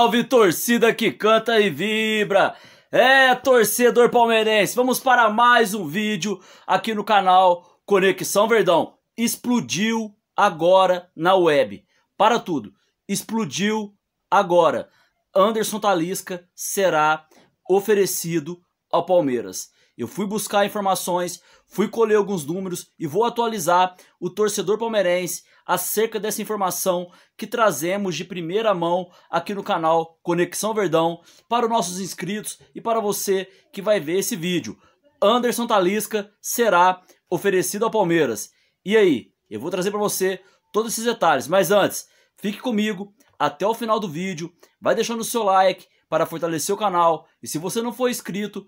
Salve torcida que canta e vibra! É, torcedor palmeirense, vamos para mais um vídeo aqui no canal Conexão Verdão. Explodiu agora na web. Para tudo, explodiu agora. Anderson Talisca será oferecido ao Palmeiras. Eu fui buscar informações, fui colher alguns números e vou atualizar o torcedor palmeirense acerca dessa informação que trazemos de primeira mão aqui no canal Conexão Verdão para os nossos inscritos e para você que vai ver esse vídeo. Anderson Talisca será oferecido ao Palmeiras. E aí, eu vou trazer para você todos esses detalhes, mas antes, fique comigo até o final do vídeo, vai deixando o seu like para fortalecer o canal e se você não for inscrito,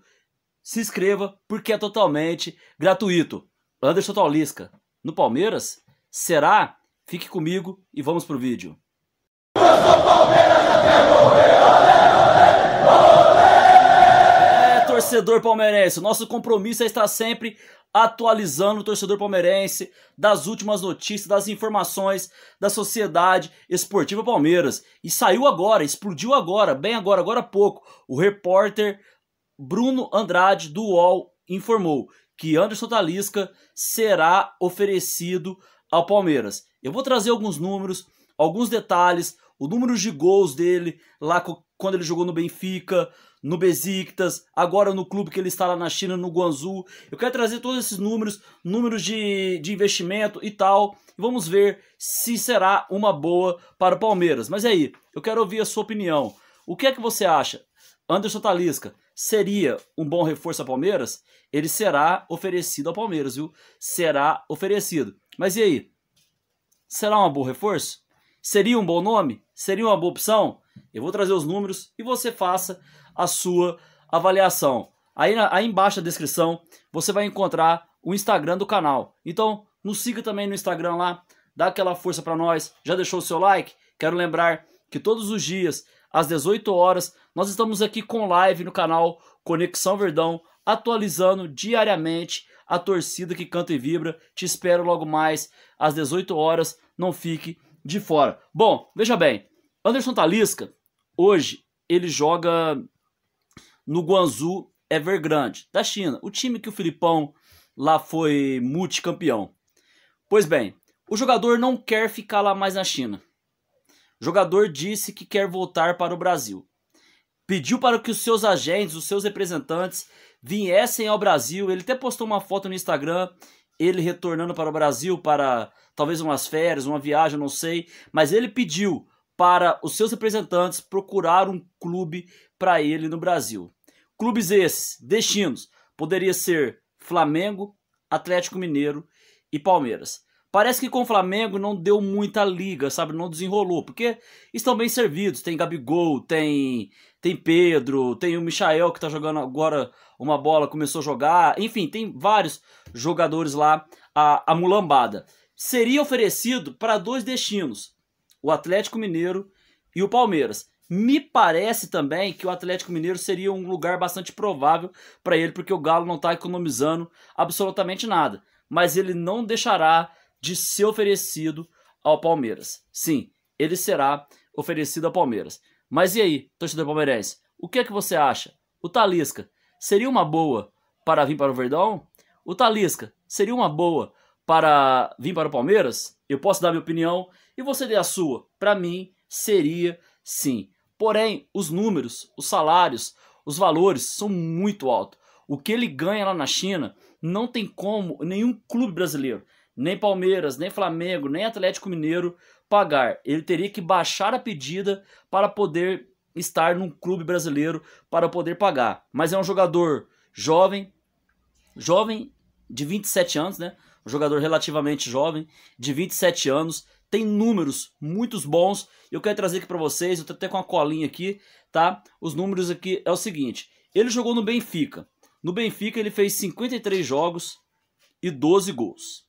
se inscreva porque é totalmente gratuito. Anderson Taulisca, no Palmeiras? Será? Fique comigo e vamos pro vídeo. É, torcedor palmeirense, nosso compromisso é estar sempre atualizando o torcedor palmeirense das últimas notícias, das informações da Sociedade Esportiva Palmeiras. E saiu agora, explodiu agora, bem agora, agora há pouco, o repórter Bruno Andrade, do UOL, informou que Anderson Talisca será oferecido ao Palmeiras. Eu vou trazer alguns números, alguns detalhes, o número de gols dele lá quando ele jogou no Benfica, no Besiktas, agora no clube que ele está lá na China, no Guangzhou. Eu quero trazer todos esses números, números de, de investimento e tal. E vamos ver se será uma boa para o Palmeiras. Mas aí, eu quero ouvir a sua opinião. O que é que você acha? Anderson Talisca seria um bom reforço a Palmeiras? Ele será oferecido ao Palmeiras, viu? Será oferecido. Mas e aí? Será um bom reforço? Seria um bom nome? Seria uma boa opção? Eu vou trazer os números e você faça a sua avaliação. Aí, na, aí embaixo da descrição você vai encontrar o Instagram do canal. Então, nos siga também no Instagram lá, dá aquela força para nós. Já deixou o seu like? Quero lembrar que todos os dias, às 18 horas, nós estamos aqui com live no canal Conexão Verdão, atualizando diariamente a torcida que canta e vibra. Te espero logo mais às 18 horas, não fique de fora. Bom, veja bem, Anderson Talisca, hoje ele joga no Guangzhou Evergrande, da China, o time que o Filipão lá foi multicampeão. Pois bem, o jogador não quer ficar lá mais na China. Jogador disse que quer voltar para o Brasil. Pediu para que os seus agentes, os seus representantes, viessem ao Brasil. Ele até postou uma foto no Instagram, ele retornando para o Brasil para talvez umas férias, uma viagem, não sei. Mas ele pediu para os seus representantes procurar um clube para ele no Brasil. Clubes esses, destinos, poderia ser Flamengo, Atlético Mineiro e Palmeiras. Parece que com o Flamengo não deu muita liga, sabe? Não desenrolou, porque estão bem servidos. Tem Gabigol, tem tem Pedro, tem o Michael que tá jogando agora uma bola, começou a jogar. Enfim, tem vários jogadores lá a, a mulambada. Seria oferecido para dois destinos, o Atlético Mineiro e o Palmeiras. Me parece também que o Atlético Mineiro seria um lugar bastante provável para ele, porque o Galo não está economizando absolutamente nada. Mas ele não deixará de ser oferecido ao Palmeiras. Sim, ele será oferecido ao Palmeiras. Mas e aí, torcedor palmeirense, o que é que você acha? O Talisca seria uma boa para vir para o Verdão? O Talisca seria uma boa para vir para o Palmeiras? Eu posso dar minha opinião e você dê a sua. Para mim, seria sim. Porém, os números, os salários, os valores são muito altos. O que ele ganha lá na China não tem como nenhum clube brasileiro nem Palmeiras, nem Flamengo, nem Atlético Mineiro pagar. Ele teria que baixar a pedida para poder estar num clube brasileiro para poder pagar. Mas é um jogador jovem, jovem de 27 anos, né? Um jogador relativamente jovem, de 27 anos, tem números muitos bons. Eu quero trazer aqui para vocês, eu tô até com uma colinha aqui, tá? Os números aqui é o seguinte: ele jogou no Benfica. No Benfica ele fez 53 jogos e 12 gols.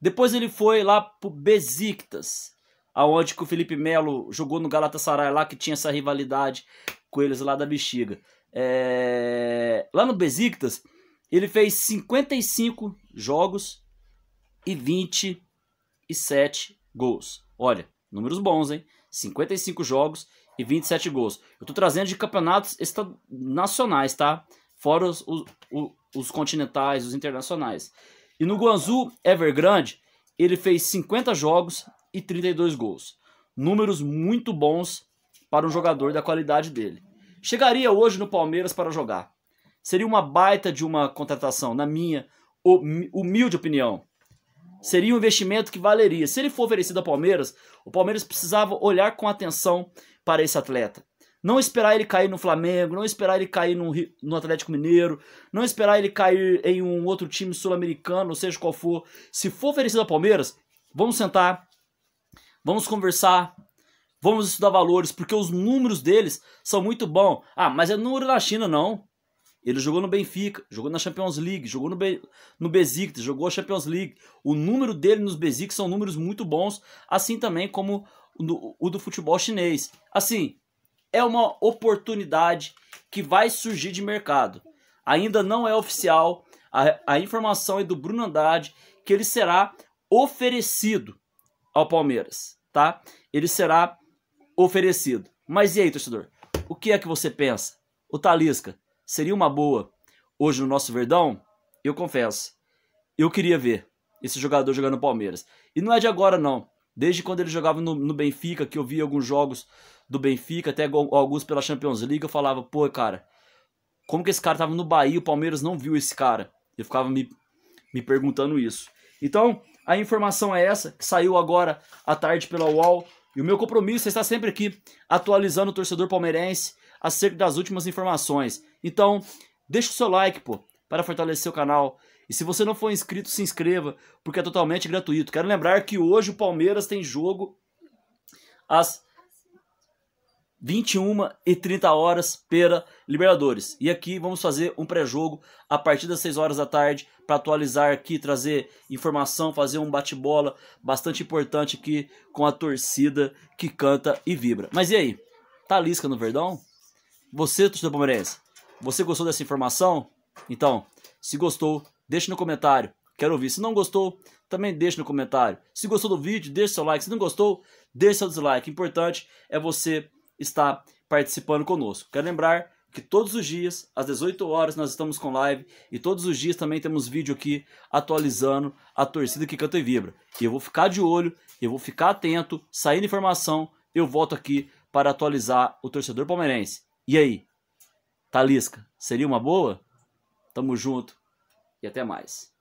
Depois ele foi lá pro Besiktas, aonde que o Felipe Melo jogou no Galatasaray lá, que tinha essa rivalidade com eles lá da bexiga. É... Lá no Besiktas, ele fez 55 jogos e 27 gols. Olha, números bons, hein? 55 jogos e 27 gols. Eu tô trazendo de campeonatos nacionais, tá? Fora os, os, os continentais, os internacionais. E no Guangzhou Evergrande, ele fez 50 jogos e 32 gols. Números muito bons para um jogador da qualidade dele. Chegaria hoje no Palmeiras para jogar. Seria uma baita de uma contratação, na minha humilde opinião. Seria um investimento que valeria. Se ele for oferecido ao Palmeiras, o Palmeiras precisava olhar com atenção para esse atleta. Não esperar ele cair no Flamengo, não esperar ele cair no, no Atlético Mineiro, não esperar ele cair em um outro time sul-americano, ou seja qual for. Se for oferecido ao Palmeiras, vamos sentar, vamos conversar, vamos estudar valores, porque os números deles são muito bons. Ah, mas é número da China, não. Ele jogou no Benfica, jogou na Champions League, jogou no, Be no Besiktas, jogou a Champions League. O número dele nos Besiktas são números muito bons, assim também como o do, o do futebol chinês. Assim, é uma oportunidade que vai surgir de mercado. Ainda não é oficial, a, a informação é do Bruno Andrade que ele será oferecido ao Palmeiras, tá? Ele será oferecido. Mas e aí, torcedor? O que é que você pensa? O Talisca seria uma boa hoje no nosso Verdão? Eu confesso, eu queria ver esse jogador jogando no Palmeiras. E não é de agora não. Desde quando ele jogava no, no Benfica, que eu vi alguns jogos do Benfica, até alguns pela Champions League, eu falava, pô, cara, como que esse cara tava no Bahia, o Palmeiras não viu esse cara? Eu ficava me, me perguntando isso. Então, a informação é essa, que saiu agora à tarde pela UOL. E o meu compromisso é estar sempre aqui atualizando o torcedor palmeirense acerca das últimas informações. Então, deixa o seu like, pô, para fortalecer o canal. E se você não for inscrito, se inscreva, porque é totalmente gratuito. Quero lembrar que hoje o Palmeiras tem jogo às 21 e 30 horas pela Libertadores. E aqui vamos fazer um pré-jogo a partir das 6 horas da tarde para atualizar aqui, trazer informação, fazer um bate-bola bastante importante aqui com a torcida que canta e vibra. Mas e aí? Talisca tá no Verdão? Você, torcedor palmeirense, você gostou dessa informação? Então, se gostou, deixe no comentário. Quero ouvir. Se não gostou, também deixe no comentário. Se gostou do vídeo, deixe seu like. Se não gostou, deixe seu dislike. O importante é você estar participando conosco. Quero lembrar que todos os dias, às 18 horas, nós estamos com live e todos os dias também temos vídeo aqui atualizando a torcida que canta e vibra. E eu vou ficar de olho, eu vou ficar atento, saindo informação, eu volto aqui para atualizar o torcedor palmeirense. E aí? Talisca, seria uma boa? Tamo junto e até mais.